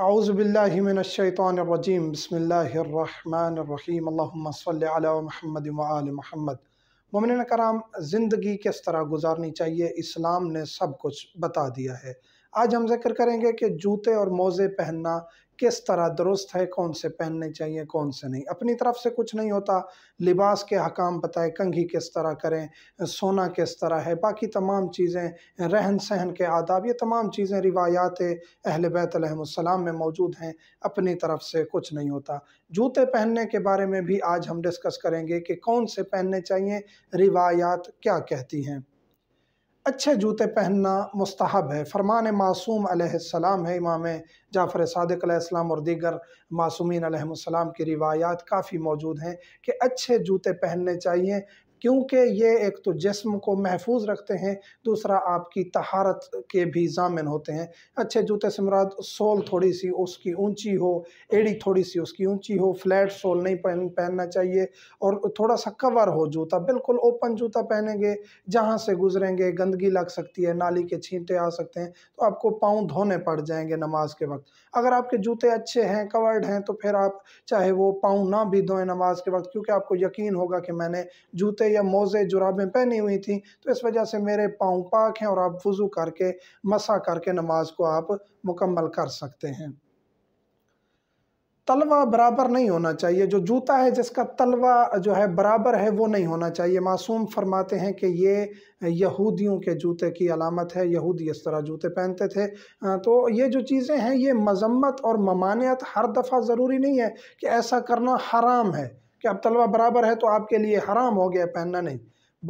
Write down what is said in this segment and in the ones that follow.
आउज़बिल्लिमिनशैतरजीम बसमीम महमद महमद ममिन कराम ज़िंदगी किस तरह गुजारनी चाहिए इस्लाम ने सब कुछ बता दिया है आज हम जिक्र करेंगे कि जूते और मोज़े पहनना किस तरह दुरुस्त है कौन से पहनने चाहिए कौन से नहीं अपनी तरफ से कुछ नहीं होता लिबास के हकाम बताए कंघी किस तरह करें सोना किस तरह है बाकी तमाम चीज़ें रहन सहन के आदाब ये तमाम चीज़ें रिवायात अहल बैतलम में मौजूद हैं अपनी तरफ से कुछ नहीं होता जूते पहनने के बारे में भी आज हम डिस्कस करेंगे कि कौन से पहनने चाहिए रिवायात क्या कहती हैं अच्छे जूते पहनना मुस्तहब है फरमान मासूम अलैहिस्सलाम है इमाम जाफ़र सदक अलैहिस्सलाम और दीगर मासूमिन अलैहिस्सलाम की रिवायात काफ़ी मौजूद हैं कि अच्छे जूते पहनने चाहिए क्योंकि ये एक तो जिस्म को महफूज रखते हैं दूसरा आपकी तहारत के भी जामिन होते हैं अच्छे जूते से मुराद सोल थोड़ी सी उसकी ऊंची हो एड़ी थोड़ी सी उसकी ऊंची हो फ्लैट सोल नहीं पहन पहनना चाहिए और थोड़ा सा कवर हो जूता बिल्कुल ओपन जूता पहनेंगे जहाँ से गुजरेंगे गंदगी लग सकती है नाली के छींटे आ सकते हैं तो आपको पाँव धोने पड़ जाएंगे नमाज के वक्त अगर आपके जूते अच्छे हैं कवर्ड हैं तो फिर आप चाहे वो पाँव ना भी धोएं नमाज के वक्त क्योंकि आपको यकीन होगा कि मैंने जूते या मोज़े जुराबें पहनी हुई थी तो इस वजह से मेरे पाँव पाक हैं और आप वज़ू करके मसा करके नमाज को आप मुकम्मल कर सकते हैं तलवा बराबर नहीं होना चाहिए जो जूता है जिसका तलवा जो है बराबर है वो नहीं होना चाहिए मासूम फरमाते हैं कि ये यहूदियों के जूते की अलामत है यहूदी इस तरह जूते पहनते थे तो ये जो चीज़ें हैं ये मजम्मत और ममानियत हर दफ़ा ज़रूरी नहीं है कि ऐसा करना हराम है कि अब तलवा बराबर है तो आपके लिए हराम हो गया पहनना नहीं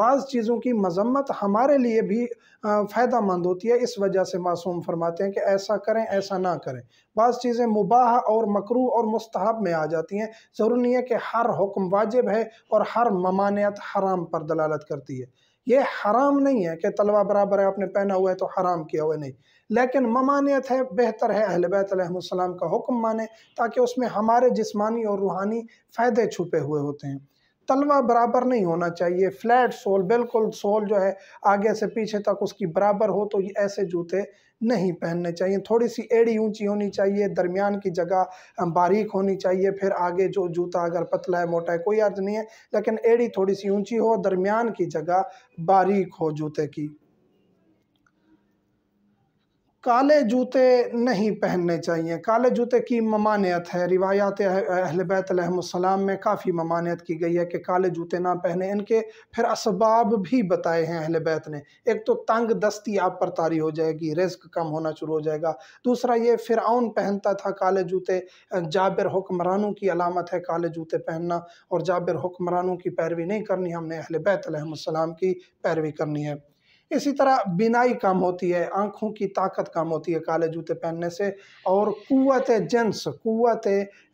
बाज़ चीज़ों की मजम्मत हमारे लिए भी फ़ायदा मंद होती है इस वजह से मासूम फरमाते हैं कि ऐसा करें ऐसा ना करें बाज़ चीज़ें मुबाह और मकरू और मस्तहब में आ जाती हैं ज़रूरी नहीं है कि हर हुक्म वाजिब है और हर ममानियत हराम पर दलालत करती है ये हराम नहीं है कि तलवा बराबर है आपने पहना हुआ है तो हराम किया हुआ नहीं लेकिन ममानियत है बेहतर है अहल बैतम का हुक्म माने ताकि उसमें हमारे जिस्मानी और रूहानी फ़ायदे छुपे हुए होते हैं तलवा बराबर नहीं होना चाहिए फ्लैट सोल बिल्कुल सोल जो है आगे से पीछे तक उसकी बराबर हो तो ये ऐसे जूते नहीं पहनने चाहिए थोड़ी सी एड़ी ऊंची होनी चाहिए दरमियान की जगह बारीक होनी चाहिए फिर आगे जो जूता अगर पतला है मोटा है कोई अर्ज नहीं है लेकिन एड़ी थोड़ी सी ऊंची हो दरमियान की जगह बारीक हो जूते की काले जूते नहीं पहनने चाहिए काले जूते की ममानियत है रिवायात अहलबैतम में काफ़ी ममानियत की गई है कि काले जूते ना पहने इनके फिर इसबाब भी बताए हैं अहल बैत ने एक तो तंग दस्ती आप पर तारी हो जाएगी रिस्क कम होना शुरू हो जाएगा दूसरा ये फ़िरआन पहनता था काले जूते जाबिर हुक्मरानों की अलामत है काले जूते पहनना और जाबिर हुक्मरानों की पैरवी नहीं करनी हमने अहल की पैरवी करनी है इसी तरह बिनाई कम होती है आँखों की ताकत कम होती है काले जूते पहनने से और क़वत जन्स क़वत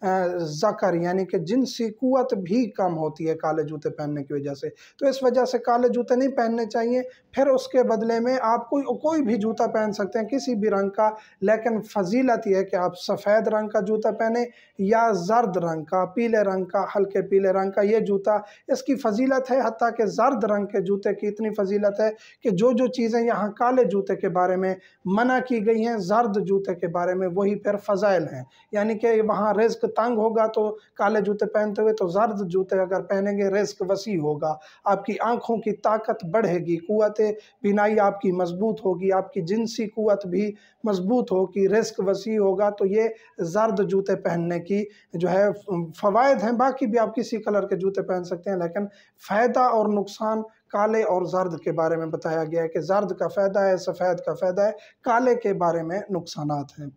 ज़कर यानी कि जिनसी क़वत भी कम होती है काले जूते पहनने की वजह से तो इस वजह से काले जूते नहीं पहनने चाहिए फिर उसके बदले में आप कोई कोई भी जूता पहन सकते हैं किसी भी रंग का लेकिन फजीलत यह है कि आप सफ़ेद रंग का जूता पहने या जर्द रंग का पीले रंग का हल्के पीले रंग का ये जूता इसकी फजीलत है हती के जर्द रंग के जूते की इतनी फजीलत है कि जो जो जो चीज़ें यहाँ काले जूते के बारे में मना की गई हैं जर्द जूते के बारे में वही फिर फ़ज़ाइल हैं यानी कि वहाँ रिस्क तंग होगा तो काले जूते पहनते हुए तो जर्द जूते अगर पहनेंगे रिस्क वसी होगा आपकी आँखों की ताकत बढ़ेगी क़ुत बिनाई आपकी मजबूत होगी आपकी जिनसी कुत भी मजबूत होगी रिस्क वसी होगा तो ये जर्द जूते पहनने की जो है फ़वाद हैं बाकी भी आप किसी कलर के जूते पहन सकते हैं लेकिन फ़ायदा और नुकसान काले और जर्द के बारे में बताया गया है कि जर्द का फ़ायदा है सफ़ेद का फ़ायदा है काले के बारे में नुकसान हैं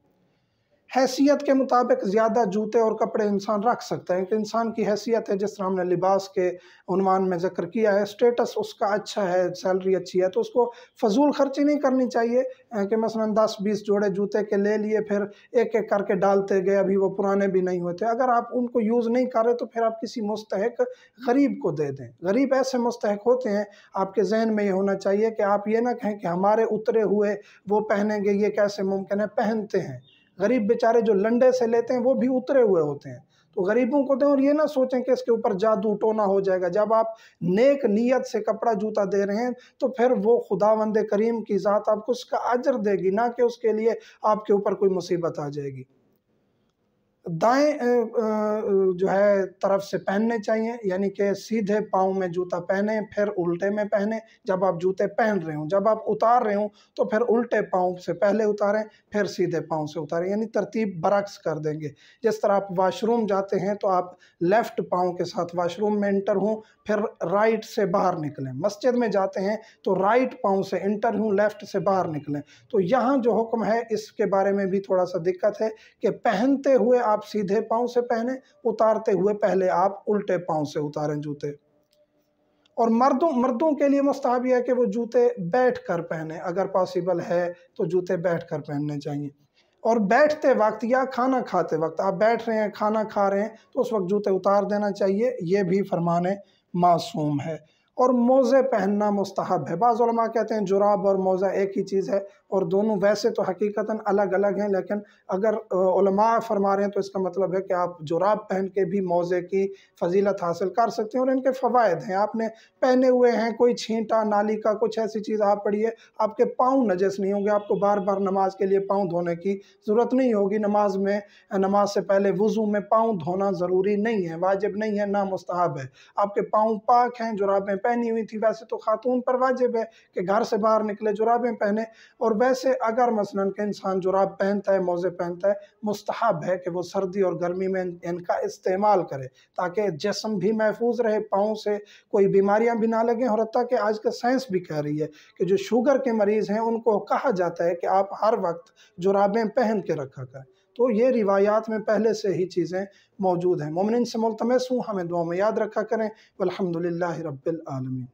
हैसियत के मुताबिक ज़्यादा जूते और कपड़े इंसान रख सकता है कि इंसान की हैसियत है जिस तरह हमने लिबास के उनवान में ज़िक्र किया है स्टेटस उसका अच्छा है सैलरी अच्छी है तो उसको फजूल खर्ची नहीं करनी चाहिए कि मसलन दस बीस जोड़े जूते के ले लिए फिर एक एक करके डालते गए अभी वो पुराने भी नहीं होते अगर आप उनको यूज़ नहीं कर रहे तो फिर आप किसी मुस्तक गरीब को दे दें गरीब ऐसे मुस्तक होते हैं आपके जहन में ये होना चाहिए कि आप ये ना कहें कि हमारे उतरे हुए वो पहनेंगे ये कैसे मुमकिन है पहनते हैं गरीब बेचारे जो लंडे से लेते हैं वो भी उतरे हुए होते हैं तो गरीबों को दें और ये ना सोचें कि इसके ऊपर जादू टोना हो जाएगा जब आप नेक नीयत से कपड़ा जूता दे रहे हैं तो फिर वो खुदा वंद करीम की ज़ात आपको उसका अजर देगी ना कि उसके लिए आपके ऊपर कोई मुसीबत आ जाएगी दाएं जो है तरफ से पहनने चाहिए यानी कि सीधे पाँव में जूता पहने फिर उल्टे में पहने जब आप जूते पहन रहे हों जब आप उतार रहे हो तो फिर उल्टे पाँव से पहले उतारें फिर सीधे पाँव से उतारें यानी तरतीब बरक्स कर देंगे जिस तरह आप वाशरूम जाते हैं तो आप लेफ़्ट पाँव के साथ वाशरूम में इंटर हों फिर राइट से बाहर निकलें मस्जिद में जाते हैं तो राइट पाँव से इंटर हों लेफ़्ट से बाहर निकलें तो यहाँ जो हुक्म है इसके बारे में भी थोड़ा सा दिक्कत है कि पहनते हुए आप आप सीधे पाँव से पहने उतारते हुए पहले आप उल्टे पाँव से उतारें जूते और मर्दों मर्दों के लिए मुस्ताब यह है कि वो जूते बैठ कर पहने अगर पॉसिबल है तो जूते बैठ कर पहनने चाहिए और बैठते वक्त या खाना खाते वक्त आप बैठ रहे हैं खाना खा रहे हैं तो उस वक्त जूते उतार देना चाहिए ये भी फरमान मासूम है और मोज़े पहनना मुस्तहब है बाज़ा कहते हैं जुराब और मोज़ा एक ही चीज़ है और दोनों वैसे तो हकीकता अलग अलग हैं लेकिन अगर फरमा रहे हैं तो इसका मतलब है कि आप जुराब पहन के भी मोज़े की फजीलत हासिल कर सकते हैं और इनके फ़वाद हैं आपने पहने हुए हैं कोई छींटा नाली का कुछ ऐसी चीज़ आप पढ़िए आपके पाँव नजस नहीं होंगे आपको बार बार नमाज के लिए पाँव धोने की ज़रूरत नहीं होगी नमाज में नमाज से पहले वज़ू में पाँव धोना ज़रूरी नहीं है वाजिब नहीं है ना मुस्तहब है आपके पाँव पाक हैं जुराब पहनी हुई थी वैसे तो खातून पर वाजिब है कि घर से बाहर निकले जुराबें पहने और वैसे अगर मसलन के इंसान जुराब पहनता है मोज़े पहनता है मुस्तहब है कि वो सर्दी और गर्मी में इनका इस्तेमाल करे ताकि जिसम भी महफूज रहे पाँव से कोई बीमारियाँ भी ना लगें और हती कि आज का साइंस भी कह रही है कि जो शुगर के मरीज़ हैं उनको कहा जाता है कि आप हर वक्त जुराबें पहन के रखा करें तो ये रिवायात में पहले से ही चीज़ें मौजूद हैं मोमिन से मुलतमस हूँ हमें दुआ में याद रखा करें अलहमदिल्ला रबालमी